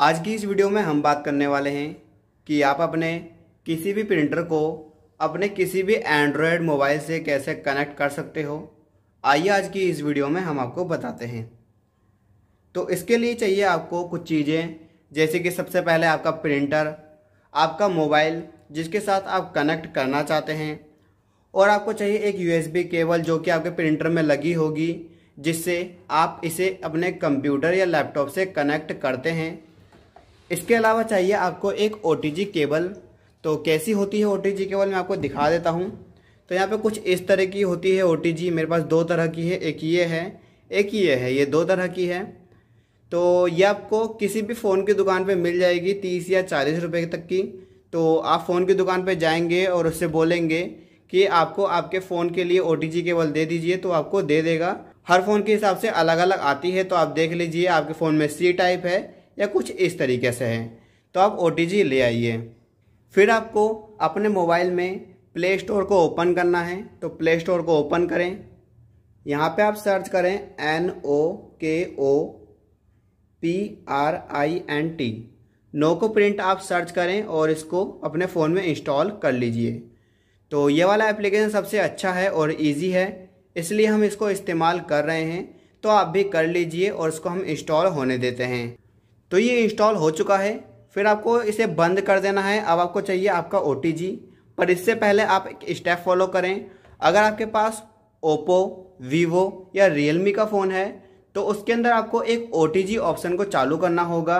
आज की इस वीडियो में हम बात करने वाले हैं कि आप अपने किसी भी प्रिंटर को अपने किसी भी एंड्रॉयड मोबाइल से कैसे कनेक्ट कर सकते हो आइए आज की इस वीडियो में हम आपको बताते हैं तो इसके लिए चाहिए आपको कुछ चीज़ें जैसे कि सबसे पहले आपका प्रिंटर आपका मोबाइल जिसके साथ आप कनेक्ट करना चाहते हैं और आपको चाहिए एक यू केबल जो कि आपके प्रिंटर में लगी होगी जिससे आप इसे अपने कंप्यूटर या लैपटॉप से कनेक्ट करते हैं इसके अलावा चाहिए आपको एक ओ केबल तो कैसी होती है ओ केबल मैं आपको दिखा देता हूँ तो यहाँ पे कुछ इस तरह की होती है ओ मेरे पास दो तरह की है एक ये है एक ये है ये दो तरह की है तो ये आपको किसी भी फ़ोन की दुकान पे मिल जाएगी तीस या चालीस रुपए तक की तो आप फ़ोन की दुकान पे जाएंगे और उससे बोलेंगे कि आपको आपके फ़ोन के लिए ओ केबल दे दीजिए तो आपको दे देगा हर फ़ोन के हिसाब से अलग अलग आती है तो आप देख लीजिए आपके फ़ोन में सी टाइप है या कुछ इस तरीके से है तो आप ओ ले आइए फिर आपको अपने मोबाइल में प्ले स्टोर को ओपन करना है तो प्ले स्टोर को ओपन करें यहाँ पे आप सर्च करें N O K O P R I N T नो को प्रिंट आप सर्च करें और इसको अपने फ़ोन में इंस्टॉल कर लीजिए तो ये वाला एप्लीकेशन सबसे अच्छा है और इजी है इसलिए हम इसको इस्तेमाल कर रहे हैं तो आप भी कर लीजिए और इसको हम इंस्टॉल होने देते हैं तो ये इंस्टॉल हो चुका है फिर आपको इसे बंद कर देना है अब आपको चाहिए आपका ओ पर इससे पहले आप एक स्टेप फॉलो करें अगर आपके पास ओप्पो वीवो या रियल का फ़ोन है तो उसके अंदर आपको एक ओ ऑप्शन को चालू करना होगा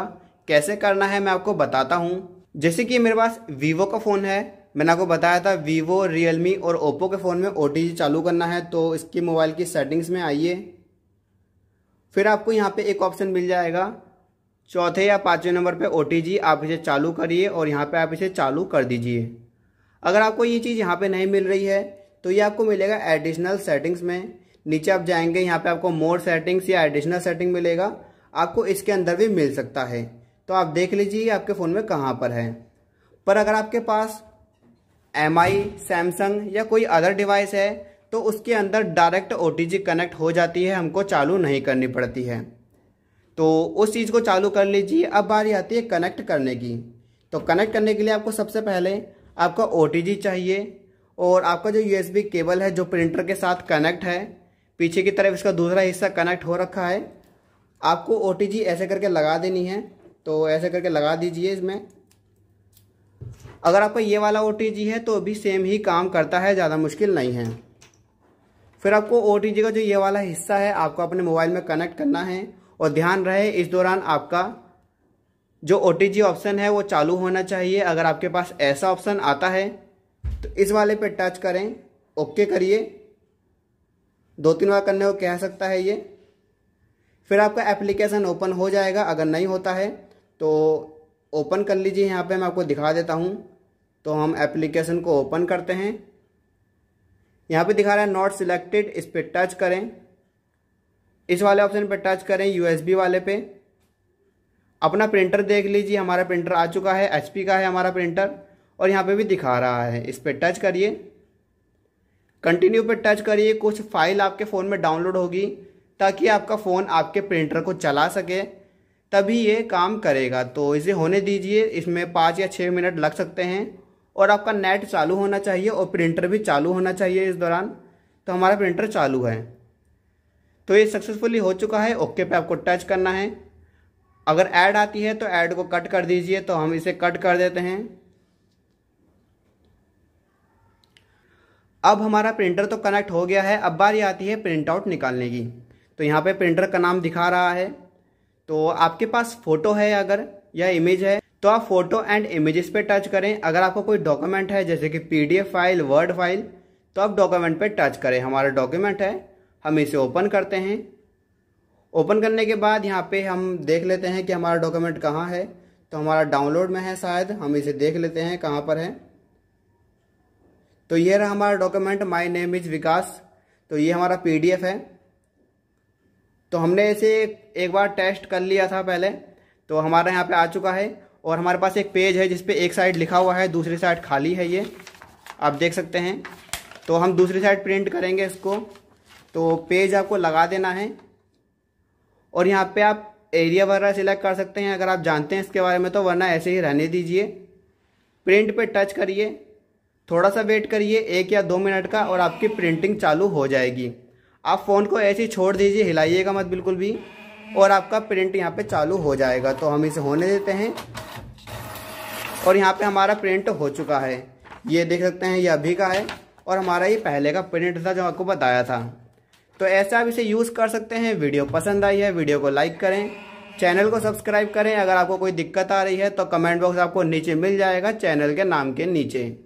कैसे करना है मैं आपको बताता हूँ जैसे कि मेरे पास वीवो का फ़ोन है मैंने आपको बताया था वीवो रियल और ओप्पो के फ़ोन में ओ चालू करना है तो इसकी मोबाइल की सेटिंग्स में आइए फिर आपको यहाँ पे एक ऑप्शन मिल जाएगा चौथे या पाँचवें नंबर पे ओ आप इसे चालू करिए और यहाँ पे आप इसे चालू कर दीजिए अगर आपको ये चीज़ यहाँ पे नहीं मिल रही है तो ये आपको मिलेगा एडिशनल सेटिंग्स में नीचे आप जाएंगे यहाँ पे आपको मोर सेटिंग्स या एडिशनल सेटिंग मिलेगा आपको इसके अंदर भी मिल सकता है तो आप देख लीजिए आपके फ़ोन में कहाँ पर है पर अगर आपके पास एम आई सैमसंग या कोई अदर डिवाइस है तो उसके अंदर डायरेक्ट ओ कनेक्ट हो जाती है हमको चालू नहीं करनी पड़ती है तो उस चीज़ को चालू कर लीजिए अब बारी आती है कनेक्ट करने की तो कनेक्ट करने के लिए आपको सबसे पहले आपका ओ चाहिए और आपका जो यू केबल है जो प्रिंटर के साथ कनेक्ट है पीछे की तरफ इसका दूसरा हिस्सा कनेक्ट हो रखा है आपको ओ ऐसे करके लगा देनी है तो ऐसे करके लगा दीजिए इसमें अगर आपका ये वाला ओ है तो भी सेम ही काम करता है ज़्यादा मुश्किल नहीं है फिर आपको ओ का जो ये वाला हिस्सा है आपको अपने मोबाइल में कनेक्ट करना है और ध्यान रहे इस दौरान आपका जो ओ ऑप्शन है वो चालू होना चाहिए अगर आपके पास ऐसा ऑप्शन आता है तो इस वाले पे टच करें ओके करिए दो तीन बार करने को कह सकता है ये फिर आपका एप्लीकेशन ओपन हो जाएगा अगर नहीं होता है तो ओपन कर लीजिए यहाँ पे मैं आपको दिखा देता हूँ तो हम एप्लीकेशन को ओपन करते हैं यहाँ पे दिखा रहा है नॉट सिलेक्टेड इस पर टच करें इस वाले ऑप्शन पर टच करें यूएसबी वाले पे अपना प्रिंटर देख लीजिए हमारा प्रिंटर आ चुका है एचपी का है हमारा प्रिंटर और यहाँ पे भी दिखा रहा है इस पर टच करिए कंटिन्यू पे टच करिए कुछ फाइल आपके फ़ोन में डाउनलोड होगी ताकि आपका फ़ोन आपके प्रिंटर को चला सके तभी ये काम करेगा तो इसे होने दीजिए इसमें पाँच या छः मिनट लग सकते हैं और आपका नेट चालू होना चाहिए और प्रिंटर भी चालू होना चाहिए इस दौरान तो हमारा प्रिंटर चालू है तो ये सक्सेसफुली हो चुका है ओके पे आपको टच करना है अगर ऐड आती है तो ऐड को कट कर दीजिए तो हम इसे कट कर देते हैं अब हमारा प्रिंटर तो कनेक्ट हो गया है अब बारी आती है प्रिंट आउट निकालने की तो यहाँ पे प्रिंटर का नाम दिखा रहा है तो आपके पास फ़ोटो है अगर या इमेज है तो आप फ़ोटो एंड इमेजेस पे टच करें अगर आपको कोई डॉक्यूमेंट है जैसे कि पीडीएफ फाइल वर्ड फाइल तो आप डॉक्यूमेंट पे टच करें हमारा डॉक्यूमेंट है हम इसे ओपन करते हैं ओपन करने के बाद यहाँ पे हम देख लेते हैं कि हमारा डॉक्यूमेंट कहाँ है तो हमारा डाउनलोड में है शायद हम इसे देख लेते हैं कहाँ पर है तो ये रहा हमारा document my name is Vikas तो ये हमारा पीडीएफ है तो हमने इसे एक बार टेस्ट कर लिया था पहले तो हमारा यहाँ पे आ चुका है और हमारे पास एक पेज है जिसपे एक साइड लिखा हुआ है दूसरी साइड खाली है ये आप देख सकते हैं तो हम दूसरी साइड प्रिंट करेंगे इसको तो पेज आपको लगा देना है और यहाँ पे आप एरिया वगैरह सिलेक्ट कर सकते हैं अगर आप जानते हैं इसके बारे में तो वरना ऐसे ही रहने दीजिए प्रिंट पे टच करिए थोड़ा सा वेट करिए एक या दो मिनट का और आपकी प्रिंटिंग चालू हो जाएगी आप फ़ोन को ऐसे ही छोड़ दीजिए हिलाइएगा मत बिल्कुल भी और आपका प्रिंट यहाँ पर चालू हो जाएगा तो हम इसे होने देते हैं और यहाँ पर हमारा प्रिंट हो चुका है ये देख सकते हैं ये अभी का है और हमारा ये पहले का प्रिंट था जो आपको बताया था तो ऐसे आप इसे यूज़ कर सकते हैं वीडियो पसंद आई है वीडियो को लाइक करें चैनल को सब्सक्राइब करें अगर आपको कोई दिक्कत आ रही है तो कमेंट बॉक्स आपको नीचे मिल जाएगा चैनल के नाम के नीचे